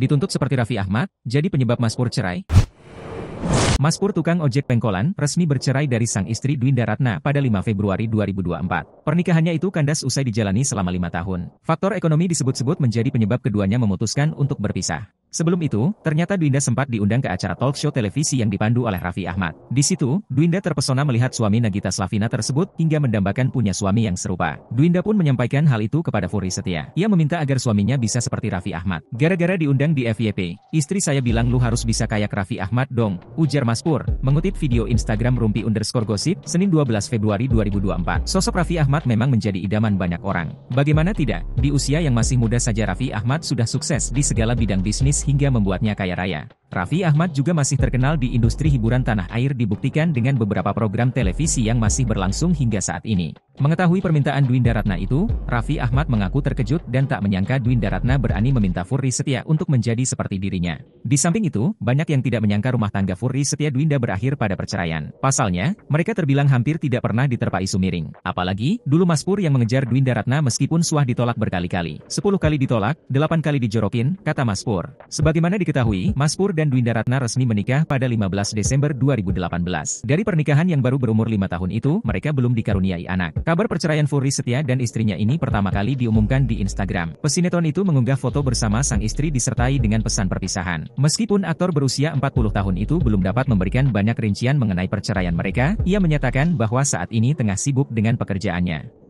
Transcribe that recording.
dituntut seperti Raffi Ahmad, jadi penyebab Mas Pur cerai? Mas Pur tukang ojek pengkolan resmi bercerai dari sang istri Dwinda Ratna pada 5 Februari 2024. Pernikahannya itu kandas usai dijalani selama lima tahun. Faktor ekonomi disebut-sebut menjadi penyebab keduanya memutuskan untuk berpisah. Sebelum itu, ternyata Dwinda sempat diundang ke acara talk show televisi yang dipandu oleh Raffi Ahmad. Di situ, Dwinda terpesona melihat suami Nagita Slavina tersebut hingga mendambakan punya suami yang serupa. Dwinda pun menyampaikan hal itu kepada Furi Setia. Ia meminta agar suaminya bisa seperti Raffi Ahmad. Gara-gara diundang di FYP, istri saya bilang lu harus bisa kayak Raffi Ahmad dong, ujar Mas Pur. Mengutip video Instagram rumpi underscore Gossip, Senin 12 Februari 2024. Sosok Raffi Ahmad memang menjadi idaman banyak orang. Bagaimana tidak, di usia yang masih muda saja Raffi Ahmad sudah sukses di segala bidang bisnis hingga membuatnya kaya raya. Raffi Ahmad juga masih terkenal di industri hiburan tanah air dibuktikan dengan beberapa program televisi yang masih berlangsung hingga saat ini. Mengetahui permintaan Dwinda Ratna itu, Raffi Ahmad mengaku terkejut dan tak menyangka Dwinda Ratna berani meminta Furri Setia untuk menjadi seperti dirinya. Di samping itu, banyak yang tidak menyangka rumah tangga Furri Setia Dwinda berakhir pada perceraian. Pasalnya, mereka terbilang hampir tidak pernah diterpa isu miring. Apalagi, dulu Mas Pur yang mengejar Dwinda Ratna meskipun Suah ditolak berkali-kali. 10 kali ditolak, 8 kali dijorokin, kata Mas Pur. Sebagaimana diketahui, Mas Pur dan Dwinda Ratna resmi menikah pada 15 Desember 2018. Dari pernikahan yang baru berumur 5 tahun itu, mereka belum dikaruniai anak. Kabar perceraian Furi Setia dan istrinya ini pertama kali diumumkan di Instagram. Pesinetron itu mengunggah foto bersama sang istri disertai dengan pesan perpisahan. Meskipun aktor berusia 40 tahun itu belum dapat memberikan banyak rincian mengenai perceraian mereka, ia menyatakan bahwa saat ini tengah sibuk dengan pekerjaannya.